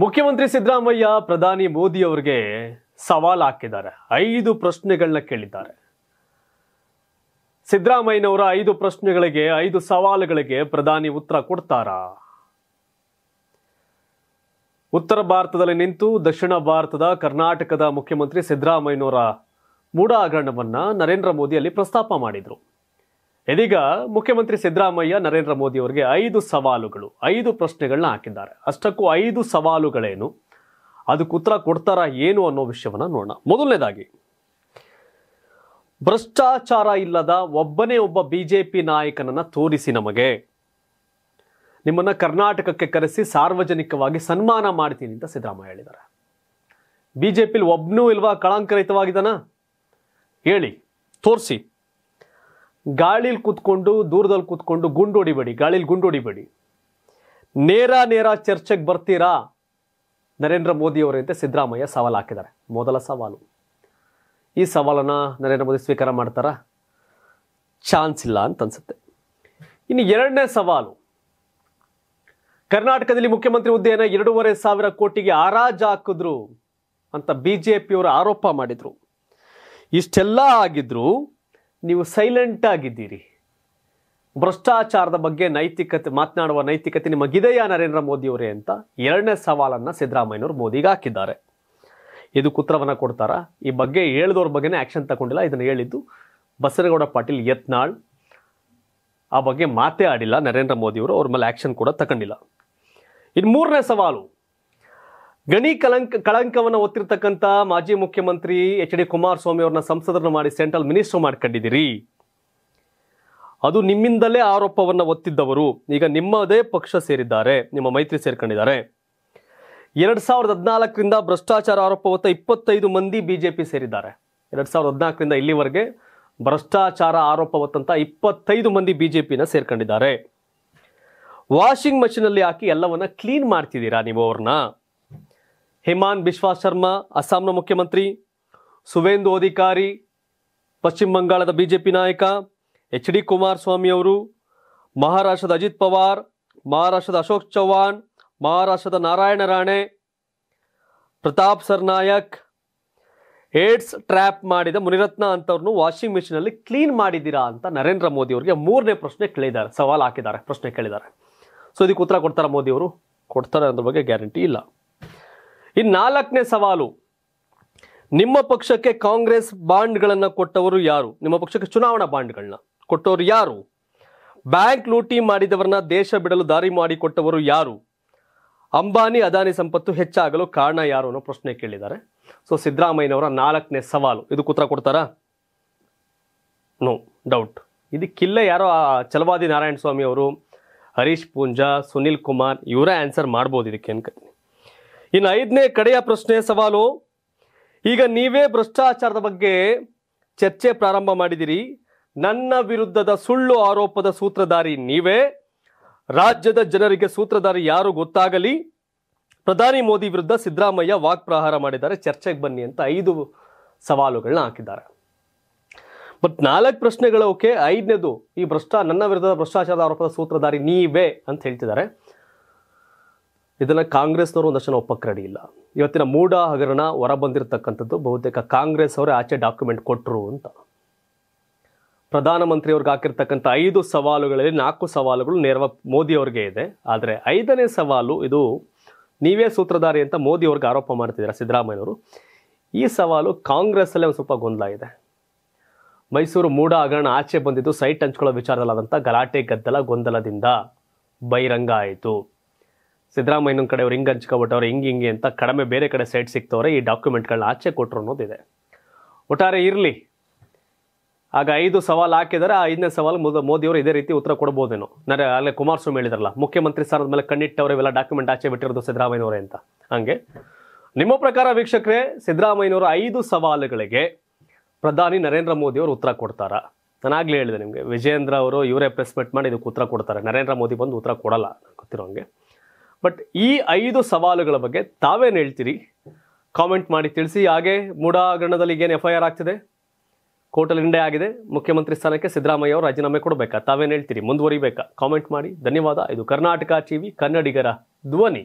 ಮುಖ್ಯಮಂತ್ರಿ ಸಿದ್ದರಾಮಯ್ಯ ಪ್ರಧಾನಿ ಮೋದಿ ಅವರಿಗೆ ಸವಾಲು ಹಾಕಿದ್ದಾರೆ ಐದು ಪ್ರಶ್ನೆಗಳನ್ನ ಕೇಳಿದ್ದಾರೆ ಸಿದ್ದರಾಮಯ್ಯನವರ ಐದು ಪ್ರಶ್ನೆಗಳಿಗೆ ಐದು ಸವಾಲುಗಳಿಗೆ ಪ್ರಧಾನಿ ಉತ್ತರ ಕೊಡ್ತಾರ ಉತ್ತರ ಭಾರತದಲ್ಲಿ ನಿಂತು ದಕ್ಷಿಣ ಭಾರತದ ಕರ್ನಾಟಕದ ಮುಖ್ಯಮಂತ್ರಿ ಸಿದ್ದರಾಮಯ್ಯನವರ ಮೂಢ ಹಗರಣವನ್ನ ನರೇಂದ್ರ ಅಲ್ಲಿ ಪ್ರಸ್ತಾಪ ಮಾಡಿದರು ಇದೀಗ ಮುಖ್ಯಮಂತ್ರಿ ಸಿದ್ದರಾಮಯ್ಯ ನರೇಂದ್ರ ಮೋದಿ ಅವರಿಗೆ ಐದು ಸವಾಲುಗಳು ಐದು ಪ್ರಶ್ನೆಗಳನ್ನ ಹಾಕಿದ್ದಾರೆ ಅಷ್ಟಕ್ಕೂ ಐದು ಸವಾಲುಗಳೇನು ಅದಕ್ಕೆ ಉತ್ತರ ಕೊಡ್ತಾರಾ ಏನು ಅನ್ನೋ ವಿಷಯವನ್ನು ನೋಡೋಣ ಮೊದಲನೇದಾಗಿ ಭ್ರಷ್ಟಾಚಾರ ಇಲ್ಲದ ಒಬ್ಬನೇ ಒಬ್ಬ ಬಿಜೆಪಿ ನಾಯಕನನ್ನ ತೋರಿಸಿ ನಮಗೆ ನಿಮ್ಮನ್ನ ಕರ್ನಾಟಕಕ್ಕೆ ಕರೆಸಿ ಸಾರ್ವಜನಿಕವಾಗಿ ಸನ್ಮಾನ ಮಾಡ್ತೀನಿ ಅಂತ ಸಿದ್ದರಾಮಯ್ಯ ಹೇಳಿದ್ದಾರೆ ಬಿಜೆಪಿಲಿ ಒಬ್ಬನು ಇಲ್ವಾ ಕಳಂಕರಹಿತವಾಗಿದ್ದಾನ ಹೇಳಿ ತೋರಿಸಿ ಗಾಳಿಲಿ ಕೂತ್ಕೊಂಡು ದೂರದಲ್ಲಿ ಕೂತ್ಕೊಂಡು ಗುಂಡು ಹೊಡಿಬೇಡಿ ಗಾಳಿಲಿ ಗುಂಡು ಹೊಡಿಬೇಡಿ ನೇರ ನೇರ ಚರ್ಚೆಗೆ ಬರ್ತೀರಾ ನರೇಂದ್ರ ಮೋದಿಯವರಂತೆ ಸಿದ್ದರಾಮಯ್ಯ ಸವಾಲು ಹಾಕಿದ್ದಾರೆ ಮೊದಲ ಸವಾಲು ಈ ಸವಾಲನ್ನು ನರೇಂದ್ರ ಮೋದಿ ಸ್ವೀಕಾರ ಮಾಡ್ತಾರ ಚಾನ್ಸ್ ಇಲ್ಲ ಅಂತ ಅನಿಸುತ್ತೆ ಇನ್ನು ಎರಡನೇ ಸವಾಲು ಕರ್ನಾಟಕದಲ್ಲಿ ಮುಖ್ಯಮಂತ್ರಿ ಹುದ್ದೆಯನ್ನು ಎರಡೂವರೆ ಸಾವಿರ ಕೋಟಿಗೆ ಹರಾಜು ಹಾಕಿದ್ರು ಅಂತ ಬಿ ಜೆ ಪಿಯವರು ಆರೋಪ ಮಾಡಿದರು ಇಷ್ಟೆಲ್ಲ ಆಗಿದ್ರು ನೀವು ಸೈಲೆಂಟ್ ಆಗಿದ್ದೀರಿ ಭ್ರಷ್ಟಾಚಾರದ ಬಗ್ಗೆ ನೈತಿಕತೆ ಮಾತನಾಡುವ ನೈತಿಕತೆ ನಿಮಗಿದೆಯಾ ನರೇಂದ್ರ ಮೋದಿಯವರೇ ಅಂತ ಎರಡನೇ ಸವಾಲನ್ನು ಸಿದ್ದರಾಮಯ್ಯವ್ರು ಮೋದಿಗೆ ಹಾಕಿದ್ದಾರೆ ಇದು ಉತ್ತರವನ್ನು ಕೊಡ್ತಾರಾ ಈ ಬಗ್ಗೆ ಹೇಳಿದವ್ರ ಬಗ್ಗೆನೇ ಆ್ಯಕ್ಷನ್ ತಗೊಂಡಿಲ್ಲ ಇದನ್ನು ಹೇಳಿದ್ದು ಬಸನಗೌಡ ಪಾಟೀಲ್ ಯತ್ನಾಳ್ ಆ ಬಗ್ಗೆ ಮಾತೇ ಆಡಿಲ್ಲ ನರೇಂದ್ರ ಮೋದಿಯವರು ಅವ್ರ ಮೇಲೆ ಆ್ಯಕ್ಷನ್ ಕೂಡ ತಗೊಂಡಿಲ್ಲ ಇನ್ನು ಮೂರನೇ ಸವಾಲು ಗಣಿ ಕಲಂಕ ಕಳಂಕವನ್ನು ಒತ್ತಿರ್ತಕ್ಕಂಥ ಮಾಜಿ ಮುಖ್ಯಮಂತ್ರಿ ಎಚ್ ಡಿ ಕುಮಾರಸ್ವಾಮಿ ಅವ್ರನ್ನ ಸಂಸದರನ್ನ ಮಾಡಿ ಸೆಂಟ್ರಲ್ ಮಿನಿಸ್ಟರ್ ಮಾಡ್ಕೊಂಡಿದ್ದೀರಿ ಅದು ನಿಮ್ಮಿಂದಲೇ ಆರೋಪವನ್ನು ಒತ್ತಿದ್ದವರು ಈಗ ನಿಮ್ಮದೇ ಪಕ್ಷ ಸೇರಿದ್ದಾರೆ ನಿಮ್ಮ ಮೈತ್ರಿ ಸೇರ್ಕೊಂಡಿದ್ದಾರೆ ಎರಡು ಸಾವಿರದ ಹದಿನಾಲ್ಕರಿಂದ ಭ್ರಷ್ಟಾಚಾರ ಆರೋಪ ಹೊತ್ತ ಇಪ್ಪತ್ತೈದು ಮಂದಿ ಬಿ ಜೆ ಪಿ ಸೇರಿದ್ದಾರೆ ಎರಡು ಸಾವಿರದ ಹದಿನಾಲ್ಕರಿಂದ ಇಲ್ಲಿವರೆಗೆ ಭ್ರಷ್ಟಾಚಾರ ಆರೋಪ ಹೊತ್ತಂತ ಇಪ್ಪತ್ತೈದು ಮಂದಿ ಬಿ ಜೆ ಪಿನ ಸೇರ್ಕೊಂಡಿದ್ದಾರೆ ವಾಷಿಂಗ್ ಮಷೀನಲ್ಲಿ ಹಾಕಿ ಎಲ್ಲವನ್ನ ಕ್ಲೀನ್ ಮಾಡ್ತಿದ್ದೀರಾ ನೀವು ಅವ್ರನ್ನ ಹಿಮಾನ್ ಬಿಶ್ವಾ ಶರ್ಮಾ ಅಸ್ಸಾಂನ ಮುಖ್ಯಮಂತ್ರಿ ಸುವೇಂದು ಅಧಿಕಾರಿ ಪಶ್ಚಿಮ ಬಂಗಾಳದ ಬಿಜೆಪಿ ನಾಯಕ ಎಚ್ ಡಿ ಕುಮಾರಸ್ವಾಮಿ ಅವರು ಮಹಾರಾಷ್ಟ್ರದ ಅಜಿತ್ ಪವಾರ್ ಮಹಾರಾಷ್ಟ್ರದ ಅಶೋಕ್ ಚೌಹಾಣ್ ಮಹಾರಾಷ್ಟ್ರದ ನಾರಾಯಣ ರಾಣೆ ಪ್ರತಾಪ್ ಸರ್ನಾಯಕ್ ಏಡ್ಸ್ ಟ್ರ್ಯಾಪ್ ಮಾಡಿದ ಮುನಿರತ್ನ ಅಂತವ್ರನ್ನು ವಾಷಿಂಗ್ ಮಿಷಿನಲ್ಲಿ ಕ್ಲೀನ್ ಮಾಡಿದ್ದೀರಾ ಅಂತ ನರೇಂದ್ರ ಮೋದಿ ಅವರಿಗೆ ಮೂರನೇ ಪ್ರಶ್ನೆ ಕೇಳಿದ್ದಾರೆ ಸವಾಲು ಹಾಕಿದ್ದಾರೆ ಪ್ರಶ್ನೆ ಕೇಳಿದ್ದಾರೆ ಸೊ ಇದಕ್ಕೆ ಉತ್ತರ ಕೊಡ್ತಾರೆ ಅವರು ಕೊಡ್ತಾರೆ ಅನ್ನೋ ಬಗ್ಗೆ ಗ್ಯಾರಂಟಿ ಇಲ್ಲ ಈ ನಾಲ್ಕನೇ ಸವಾಲು ನಿಮ್ಮ ಪಕ್ಷಕ್ಕೆ ಕಾಂಗ್ರೆಸ್ ಬಾಂಡ್ಗಳನ್ನು ಕೊಟ್ಟವರು ಯಾರು ನಿಮ್ಮ ಪಕ್ಷಕ್ಕೆ ಚುನಾವಣಾ ಬಾಂಡ್ಗಳನ್ನ ಕೊಟ್ಟವರು ಯಾರು ಬ್ಯಾಂಕ್ ಲೂಟಿ ಮಾಡಿದವರನ್ನ ದೇಶ ಬಿಡಲು ದಾರಿ ಮಾಡಿಕೊಟ್ಟವರು ಯಾರು ಅಂಬಾನಿ ಅದಾನಿ ಸಂಪತ್ತು ಹೆಚ್ಚಾಗಲು ಕಾರಣ ಯಾರು ಅನ್ನೋ ಪ್ರಶ್ನೆ ಕೇಳಿದ್ದಾರೆ ಸೊ ಸಿದ್ದರಾಮಯ್ಯನವರ ನಾಲ್ಕನೇ ಸವಾಲು ಇದು ಉತ್ತರ ಕೊಡ್ತಾರಾ ನೋ ಡೌಟ್ ಇದಕ್ಕಿಲ್ಲ ಯಾರೋ ಚಲವಾದಿ ನಾರಾಯಣ ಸ್ವಾಮಿ ಅವರು ಹರೀಶ್ ಪೂಂಜಾ ಸುನಿಲ್ ಕುಮಾರ್ ಇವರೇ ಆನ್ಸರ್ ಮಾಡ್ಬೋದು ಇದಕ್ಕೆ ಅನ್ಕತೀನಿ ಇನ್ನು ಐದನೇ ಕಡೆಯ ಪ್ರಶ್ನೆ ಸವಾಲು ಈಗ ನೀವೇ ಭ್ರಷ್ಟಾಚಾರದ ಬಗ್ಗೆ ಚರ್ಚೆ ಪ್ರಾರಂಭ ಮಾಡಿದಿರಿ ನನ್ನ ವಿರುದ್ಧದ ಸುಳ್ಳು ಆರೋಪದ ಸೂತ್ರಧಾರಿ ನೀವೇ ರಾಜ್ಯದ ಜನರಿಗೆ ಸೂತ್ರಧಾರಿ ಯಾರು ಗೊತ್ತಾಗಲಿ ಪ್ರಧಾನಿ ಮೋದಿ ವಿರುದ್ಧ ಸಿದ್ದರಾಮಯ್ಯ ವಾಕ್ಪ್ರಹಾರ ಮಾಡಿದ್ದಾರೆ ಚರ್ಚೆಗೆ ಬನ್ನಿ ಅಂತ ಐದು ಸವಾಲುಗಳನ್ನ ಹಾಕಿದ್ದಾರೆ ಬಟ್ ನಾಲ್ಕು ಪ್ರಶ್ನೆಗಳ ಓಕೆ ಐದನೇದು ಈ ಭ್ರಷ್ಟ ನನ್ನ ವಿರುದ್ಧದ ಭ್ರಷ್ಟಾಚಾರದ ಆರೋಪದ ಸೂತ್ರಧಾರಿ ನೀವೇ ಅಂತ ಹೇಳ್ತಿದ್ದಾರೆ ಇದನ್ನು ಕಾಂಗ್ರೆಸ್ನವರು ಒಂದಷ್ಟು ಜನ ಒಪ್ಪಕ್ಕೆ ಇಲ್ಲ ಇವತ್ತಿನ ಮೂಡ ಹಗರಣ ಹೊರಬಂದಿರತಕ್ಕಂಥದ್ದು ಬಹುತೇಕ ಕಾಂಗ್ರೆಸ್ ಅವರೇ ಆಚೆ ಡಾಕ್ಯುಮೆಂಟ್ ಕೊಟ್ಟರು ಅಂತ ಪ್ರಧಾನಮಂತ್ರಿಯವ್ರಿಗೆ ಹಾಕಿರ್ತಕ್ಕಂಥ ಐದು ಸವಾಲುಗಳಲ್ಲಿ ನಾಲ್ಕು ಸವಾಲುಗಳು ನೇರವಾಗಿ ಮೋದಿ ಇದೆ ಆದರೆ ಐದನೇ ಸವಾಲು ಇದು ನೀವೇ ಸೂತ್ರಧಾರಿ ಅಂತ ಮೋದಿ ಅವ್ರಿಗೆ ಆರೋಪ ಮಾಡ್ತಿದ್ದಾರೆ ಸಿದ್ದರಾಮಯ್ಯವರು ಈ ಸವಾಲು ಕಾಂಗ್ರೆಸ್ಸಲ್ಲೇ ಒಂದು ಸ್ವಲ್ಪ ಗೊಂದಲ ಇದೆ ಮೈಸೂರು ಮೂಡ ಹಗರಣ ಆಚೆ ಬಂದಿದ್ದು ಸೈಟ್ ಹಂಚ್ಕೊಳ್ಳೋ ವಿಚಾರದಲ್ಲಾದಂಥ ಗಲಾಟೆ ಗದ್ದಲ ಗೊಂದಲದಿಂದ ಬಹಿರಂಗ ಆಯಿತು ಸಿದ್ದರಾಮಯ್ಯನ ಕಡೆ ಅವ್ರು ಹಿಂಗೆ ಹಂಚ್ಕೊಬಿಟ್ಟವ್ರು ಹಿಂಗೆ ಹಿಂಗೆ ಅಂತ ಕಡಿಮೆ ಬೇರೆ ಕಡೆ ಸೈಟ್ ಸಿಗ್ತವ್ರೆ ಈ ಡಾಕ್ಯುಮೆಂಟ್ಗಳನ್ನ ಆಚೆ ಕೊಟ್ಟರು ಅನ್ನೋದಿದೆ ಒಟ್ಟಾರೆ ಇರಲಿ ಆಗ ಐದು ಸವಾಲು ಹಾಕಿದರೆ ಆ ಐದನೇ ಸವಾಲು ಮೋದಿಯವರು ಇದೇ ರೀತಿ ಉತ್ತರ ಕೊಡ್ಬೋದೇನೋ ನಾನು ಅಲ್ಲೇ ಕುಮಾರಸ್ವಾಮಿ ಹೇಳಿದ್ರಲ್ಲ ಮುಖ್ಯಮಂತ್ರಿ ಸ್ಥಾನದ ಮೇಲೆ ಕಣ್ಣಿಟ್ಟವರು ಇವೆಲ್ಲ ಡಾಕ್ಯುಮೆಂಟ್ ಆಚೆ ಬಿಟ್ಟಿರೋದು ಸಿದ್ದರಾಮಯ್ಯವರೇ ಅಂತ ಹಂಗೆ ನಿಮ್ಮ ಪ್ರಕಾರ ವೀಕ್ಷಕರೇ ಸಿದ್ದರಾಮಯ್ಯವರು ಐದು ಸವಾಲುಗಳಿಗೆ ಪ್ರಧಾನಿ ನರೇಂದ್ರ ಮೋದಿಯವರು ಉತ್ತರ ಕೊಡ್ತಾರಾ ನಾನು ಹೇಳಿದೆ ನಿಮಗೆ ವಿಜಯೇಂದ್ರ ಅವರು ಇವರೇ ಪ್ರೆಸ್ ಮಾಡಿ ಇದಕ್ಕೆ ಉತ್ತರ ಕೊಡ್ತಾರೆ ನರೇಂದ್ರ ಮೋದಿ ಬಂದು ಉತ್ತರ ಕೊಡಲ್ಲ ಗೊತ್ತಿರೋ ಹಂಗೆ ಬಟ್ ಈ ಐದು ಸವಾಲುಗಳ ಬಗ್ಗೆ ತಾವೇನು ಹೇಳ್ತೀರಿ ಕಾಮೆಂಟ್ ಮಾಡಿ ತಿಳಿಸಿ ಹಾಗೆ ಮೂಡಾಗರಣದಲ್ಲಿ ಏನು ಎಫ್ ಐ ಆರ್ ಆಗ್ತಿದೆ ಕೋರ್ಟಲ್ಲಿ ಹಿಂಡೆ ಆಗಿದೆ ಮುಖ್ಯಮಂತ್ರಿ ಸ್ಥಾನಕ್ಕೆ ಸಿದ್ದರಾಮಯ್ಯ ಅವರು ರಾಜೀನಾಮೆ ಕೊಡಬೇಕಾ ತಾವೇನು ಹೇಳ್ತೀರಿ ಮುಂದುವರಿಬೇಕಾ ಕಾಮೆಂಟ್ ಮಾಡಿ ಧನ್ಯವಾದ ಇದು ಕರ್ನಾಟಕ ವಿ ಕನ್ನಡಿಗರ ಧ್ವನಿ